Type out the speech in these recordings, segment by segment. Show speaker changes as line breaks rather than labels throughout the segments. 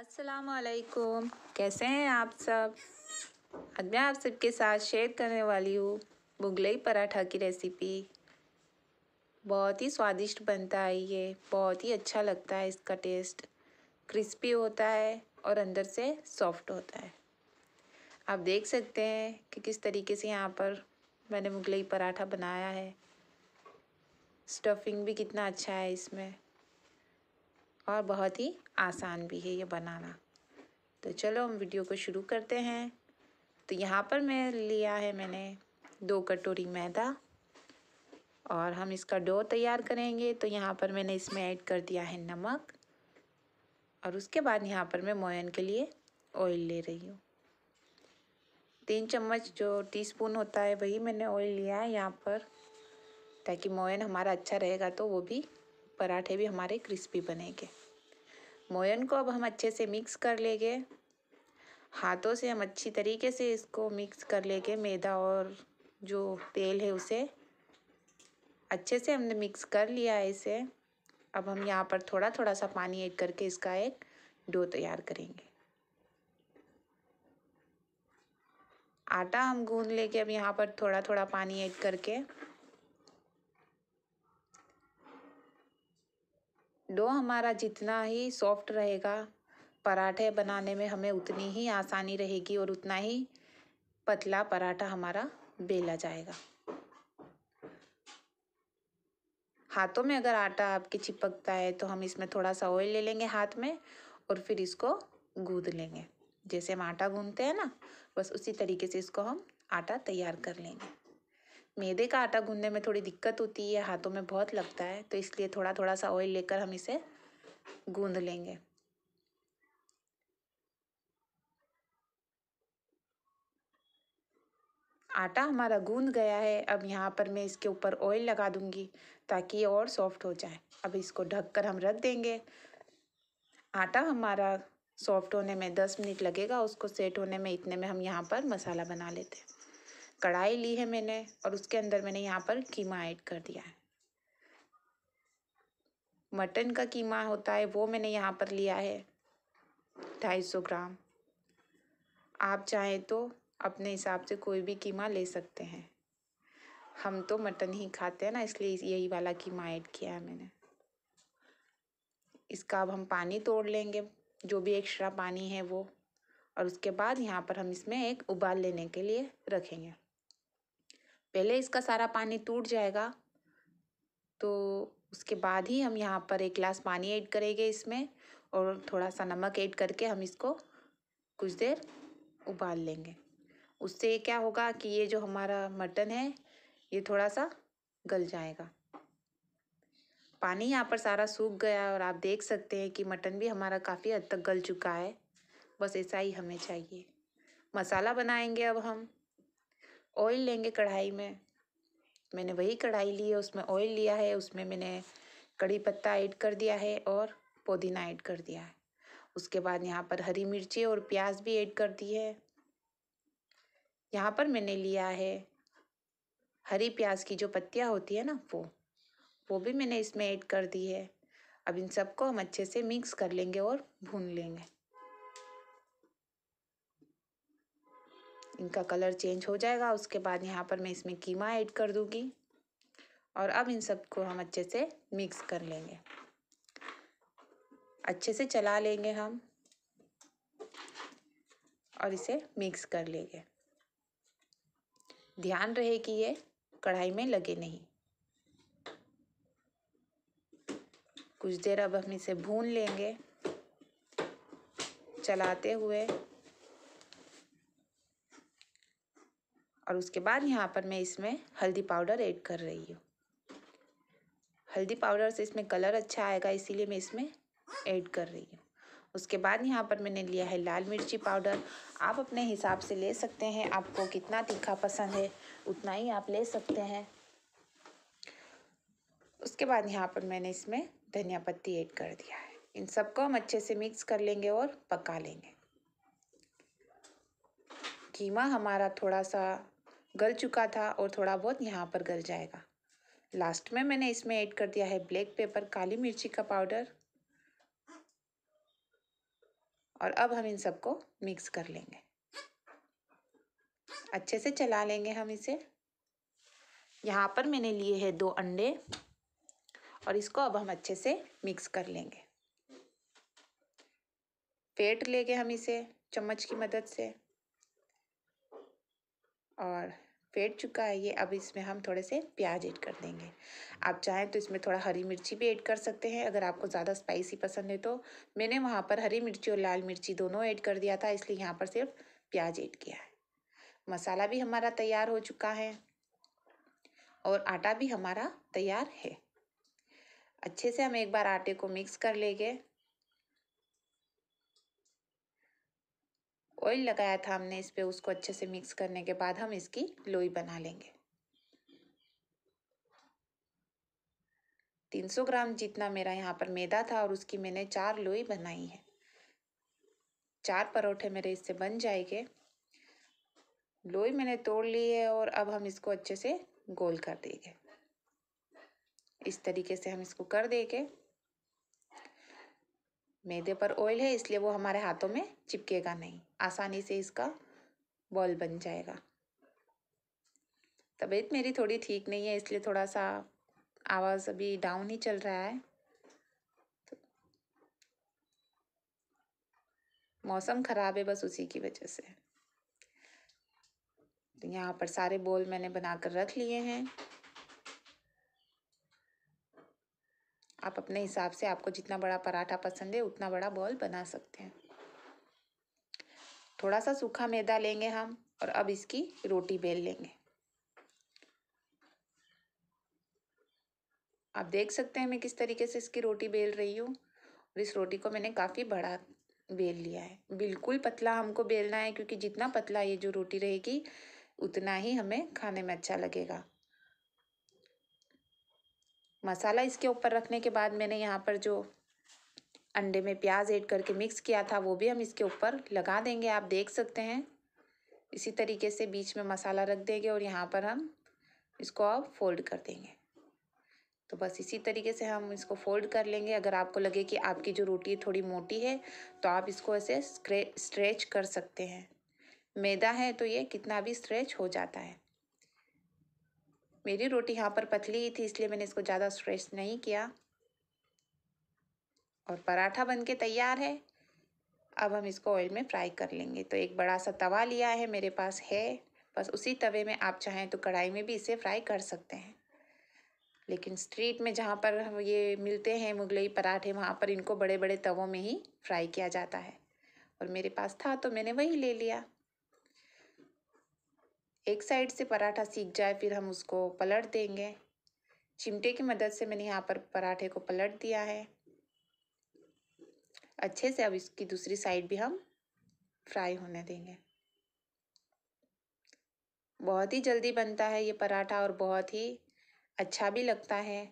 असलकुम कैसे हैं आप सब आज मैं आप सबके साथ शेयर करने वाली हूँ मुगलई पराठा की रेसिपी बहुत ही स्वादिष्ट बनता है ये बहुत ही अच्छा लगता है इसका टेस्ट क्रिस्पी होता है और अंदर से सॉफ्ट होता है आप देख सकते हैं कि किस तरीके से यहाँ पर मैंने मुगलई पराठा बनाया है स्टफिंग भी कितना अच्छा है इसमें और बहुत ही आसान भी है ये बनाना तो चलो हम वीडियो को शुरू करते हैं तो यहाँ पर मैं लिया है मैंने दो कटोरी मैदा और हम इसका डो तैयार करेंगे तो यहाँ पर मैंने इसमें ऐड कर दिया है नमक और उसके बाद यहाँ पर मैं मोयन के लिए ऑयल ले रही हूँ तीन चम्मच जो टीस्पून होता है वही मैंने ऑयल लिया है यहाँ पर ताकि मोयन हमारा अच्छा रहेगा तो वो भी पराठे भी हमारे क्रिस्पी बनेंगे मोयन को अब हम अच्छे से मिक्स कर लेंगे हाथों से हम अच्छी तरीके से इसको मिक्स कर लेंगे मैदा और जो तेल है उसे अच्छे से हमने मिक्स कर लिया है इसे अब हम यहाँ पर थोड़ा थोड़ा सा पानी ऐड करके इसका एक डो तैयार करेंगे आटा हम गूंद लेके अब यहाँ पर थोड़ा थोड़ा पानी ऐड करके डो हमारा जितना ही सॉफ्ट रहेगा पराठे बनाने में हमें उतनी ही आसानी रहेगी और उतना ही पतला पराठा हमारा बेला जाएगा हाथों में अगर आटा आपके चिपकता है तो हम इसमें थोड़ा सा ऑयल ले लेंगे हाथ में और फिर इसको गूंद लेंगे जैसे हम आटा गूंदते हैं ना बस उसी तरीके से इसको हम आटा तैयार कर लेंगे मैदे का आटा गूंदने में थोड़ी दिक्कत होती है हाथों में बहुत लगता है तो इसलिए थोड़ा थोड़ा सा ऑयल लेकर हम इसे गूंद लेंगे आटा हमारा गूंद गया है अब यहाँ पर मैं इसके ऊपर ऑयल लगा दूंगी ताकि ये और सॉफ्ट हो जाए अब इसको ढक कर हम रख देंगे आटा हमारा सॉफ्ट होने में दस मिनट लगेगा उसको सेट होने में इतने में हम यहाँ पर मसाला बना लेते हैं कढ़ाई ली है मैंने और उसके अंदर मैंने यहाँ पर कीमा ऐड कर दिया है मटन का कीमा होता है वो मैंने यहाँ पर लिया है ढाई सौ ग्राम आप चाहें तो अपने हिसाब से कोई भी कीमा ले सकते हैं हम तो मटन ही खाते हैं ना इसलिए यही वाला कीमा ऐड किया है मैंने इसका अब हम पानी तोड़ लेंगे जो भी एक्स्ट्रा पानी है वो और उसके बाद यहाँ पर हम इसमें एक उबाल लेने के लिए रखेंगे पहले इसका सारा पानी टूट जाएगा तो उसके बाद ही हम यहाँ पर एक गिलास पानी ऐड करेंगे इसमें और थोड़ा सा नमक ऐड करके हम इसको कुछ देर उबाल लेंगे उससे क्या होगा कि ये जो हमारा मटन है ये थोड़ा सा गल जाएगा पानी यहाँ पर सारा सूख गया और आप देख सकते हैं कि मटन भी हमारा काफ़ी हद तक गल चुका है बस ऐसा ही हमें चाहिए मसाला बनाएंगे अब हम ऑयल लेंगे कढ़ाई में मैंने वही कढ़ाई ली है उसमें ऑयल लिया है उसमें मैंने कड़ी पत्ता ऐड कर दिया है और पुदीना ऐड कर दिया है उसके बाद यहाँ पर हरी मिर्ची और प्याज भी ऐड कर दी है यहाँ पर मैंने लिया है हरी प्याज की जो पत्तियाँ होती है ना वो वो भी मैंने इसमें ऐड कर दी है अब इन सबको हम अच्छे से मिक्स कर लेंगे और भून लेंगे इनका कलर चेंज हो जाएगा उसके बाद यहाँ पर मैं इसमें कीमा ऐड कर दूँगी और अब इन सबको हम अच्छे से मिक्स कर लेंगे अच्छे से चला लेंगे हम और इसे मिक्स कर लेंगे ध्यान रहे कि ये कढ़ाई में लगे नहीं कुछ देर अब हम इसे भून लेंगे चलाते हुए और उसके बाद यहाँ पर मैं इसमें हल्दी पाउडर ऐड कर रही हूँ हल्दी पाउडर से इसमें कलर अच्छा आएगा इसीलिए मैं इसमें ऐड कर रही हूँ उसके बाद यहाँ पर मैंने लिया है लाल मिर्ची पाउडर आप अपने हिसाब से ले सकते हैं आपको कितना तीखा पसंद है उतना ही आप ले सकते हैं उसके बाद यहाँ पर मैंने इसमें धनिया पत्ती ऐड कर दिया है इन सबको हम अच्छे से मिक्स कर लेंगे और पका लेंगे कीमा हमारा थोड़ा सा गल चुका था और थोड़ा बहुत यहाँ पर गल जाएगा लास्ट में मैंने इसमें ऐड कर दिया है ब्लैक पेपर काली मिर्ची का पाउडर और अब हम इन सबको मिक्स कर लेंगे अच्छे से चला लेंगे हम इसे यहाँ पर मैंने लिए हैं दो अंडे और इसको अब हम अच्छे से मिक्स कर लेंगे पेट लेंगे हम इसे चम्मच की मदद से और फेंट चुका है ये अब इसमें हम थोड़े से प्याज ऐड कर देंगे आप चाहें तो इसमें थोड़ा हरी मिर्ची भी ऐड कर सकते हैं अगर आपको ज़्यादा स्पाइसी पसंद है तो मैंने वहाँ पर हरी मिर्ची और लाल मिर्ची दोनों ऐड कर दिया था इसलिए यहाँ पर सिर्फ प्याज ऐड किया है मसाला भी हमारा तैयार हो चुका है और आटा भी हमारा तैयार है अच्छे से हम एक बार आटे को मिक्स कर लेंगे ऑयल लगाया था हमने इस पर उसको अच्छे से मिक्स करने के बाद हम इसकी लोई बना लेंगे 300 ग्राम जितना मेरा यहाँ पर मैदा था और उसकी मैंने चार लोई बनाई है चार परोठे मेरे इससे बन जाएंगे लोई मैंने तोड़ ली है और अब हम इसको अच्छे से गोल कर देंगे इस तरीके से हम इसको कर देंगे मैदे पर ऑयल है इसलिए वो हमारे हाथों में चिपकेगा नहीं आसानी से इसका बॉल बन जाएगा तबीयत मेरी थोड़ी ठीक नहीं है इसलिए थोड़ा सा आवाज़ अभी डाउन ही चल रहा है तो मौसम ख़राब है बस उसी की वजह से तो यहाँ पर सारे बॉल मैंने बनाकर रख लिए हैं आप अपने हिसाब से आपको जितना बड़ा पराठा पसंद है उतना बड़ा बॉल बना सकते हैं थोड़ा सा सूखा मैदा लेंगे हम और अब इसकी रोटी बेल लेंगे आप देख सकते हैं मैं किस तरीके से इसकी रोटी बेल रही हूँ और इस रोटी को मैंने काफ़ी बड़ा बेल लिया है बिल्कुल पतला हमको बेलना है क्योंकि जितना पतला ये जो रोटी रहेगी उतना ही हमें खाने में अच्छा लगेगा मसाला इसके ऊपर रखने के बाद मैंने यहाँ पर जो अंडे में प्याज ऐड करके मिक्स किया था वो भी हम इसके ऊपर लगा देंगे आप देख सकते हैं इसी तरीके से बीच में मसाला रख देंगे और यहाँ पर हम इसको अब फोल्ड कर देंगे तो बस इसी तरीके से हम इसको फोल्ड कर लेंगे अगर आपको लगे कि आपकी जो रोटी थोड़ी मोटी है तो आप इसको ऐसे स्ट्रेच कर सकते हैं मैदा है तो ये कितना भी स्ट्रेच हो जाता है मेरी रोटी यहाँ पर पतली ही थी इसलिए मैंने इसको ज़्यादा स्ट्रेस नहीं किया और पराठा बन के तैयार है अब हम इसको ऑयल में फ्राई कर लेंगे तो एक बड़ा सा तवा लिया है मेरे पास है बस उसी तवे में आप चाहें तो कढ़ाई में भी इसे फ्राई कर सकते हैं लेकिन स्ट्रीट में जहाँ पर हम ये मिलते हैं मुगलई पराठे वहाँ पर इनको बड़े बड़े तवों में ही फ्राई किया जाता है और मेरे पास था तो मैंने वही ले लिया एक साइड से पराठा सीख जाए फिर हम उसको पलट देंगे चिमटे की मदद से मैंने यहाँ पर पराठे को पलट दिया है अच्छे से अब इसकी दूसरी साइड भी हम फ्राई होने देंगे बहुत ही जल्दी बनता है ये पराठा और बहुत ही अच्छा भी लगता है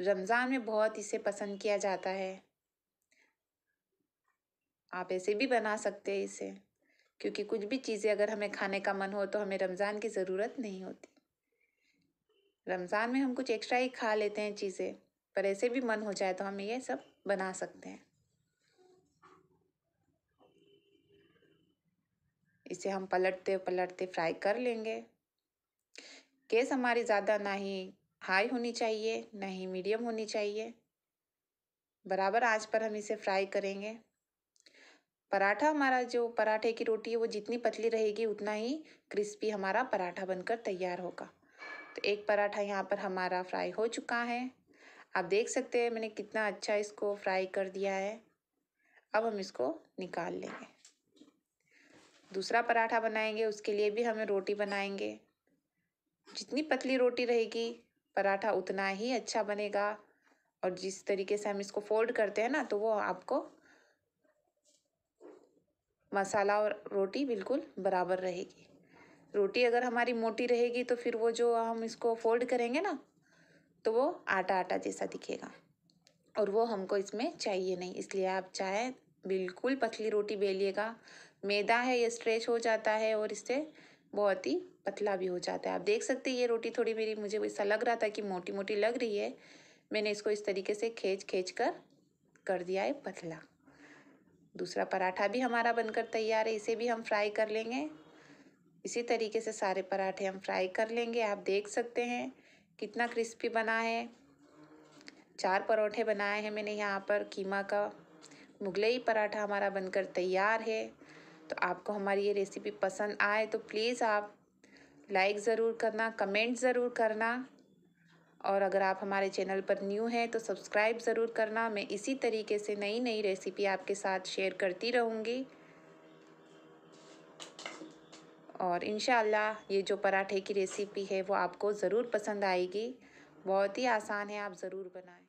रमज़ान में बहुत इसे पसंद किया जाता है आप ऐसे भी बना सकते हैं इसे क्योंकि कुछ भी चीज़ें अगर हमें खाने का मन हो तो हमें रमज़ान की ज़रूरत नहीं होती रमज़ान में हम कुछ एक्स्ट्रा ही खा लेते हैं चीज़ें पर ऐसे भी मन हो जाए तो हम ये सब बना सकते हैं इसे हम पलटते पलटते फ्राई कर लेंगे गैस हमारी ज़्यादा ना ही हाई होनी चाहिए ना ही मीडियम होनी चाहिए बराबर आंच पर हम इसे फ्राई करेंगे पराठा हमारा जो पराठे की रोटी है वो जितनी पतली रहेगी उतना ही क्रिस्पी हमारा पराठा बनकर तैयार होगा तो एक पराठा यहाँ पर हमारा फ्राई हो चुका है आप देख सकते हैं मैंने कितना अच्छा इसको फ्राई कर दिया है अब हम इसको निकाल लेंगे दूसरा पराठा बनाएंगे उसके लिए भी हमें रोटी बनाएंगे जितनी पतली रोटी रहेगी पराठा उतना ही अच्छा बनेगा और जिस तरीके से हम इसको फोल्ड करते हैं ना तो वो आपको मसाला और रोटी बिल्कुल बराबर रहेगी रोटी अगर हमारी मोटी रहेगी तो फिर वो जो हम इसको फोल्ड करेंगे ना तो वो आटा आटा जैसा दिखेगा और वो हमको इसमें चाहिए नहीं इसलिए आप चाहें बिल्कुल पतली रोटी बेलिएगा मैदा है ये स्ट्रेच हो जाता है और इससे बहुत ही पतला भी हो जाता है आप देख सकते हैं ये रोटी थोड़ी मेरी मुझे ऐसा लग रहा था कि मोटी मोटी लग रही है मैंने इसको इस तरीके से खींच खींच कर कर दिया है पतला दूसरा पराठा भी हमारा बनकर तैयार है इसे भी हम फ्राई कर लेंगे इसी तरीके से सारे पराठे हम फ्राई कर लेंगे आप देख सकते हैं कितना क्रिस्पी बना है चार परोठे बनाए हैं मैंने यहाँ पर कीमा का मुगलई पराठा हमारा बनकर तैयार है तो आपको हमारी ये रेसिपी पसंद आए तो प्लीज़ आप लाइक ज़रूर करना कमेंट ज़रूर करना और अगर आप हमारे चैनल पर न्यू हैं तो सब्सक्राइब ज़रूर करना मैं इसी तरीके से नई नई रेसिपी आपके साथ शेयर करती रहूँगी और इन ये जो पराठे की रेसिपी है वो आपको ज़रूर पसंद आएगी बहुत ही आसान है आप ज़रूर बनाएं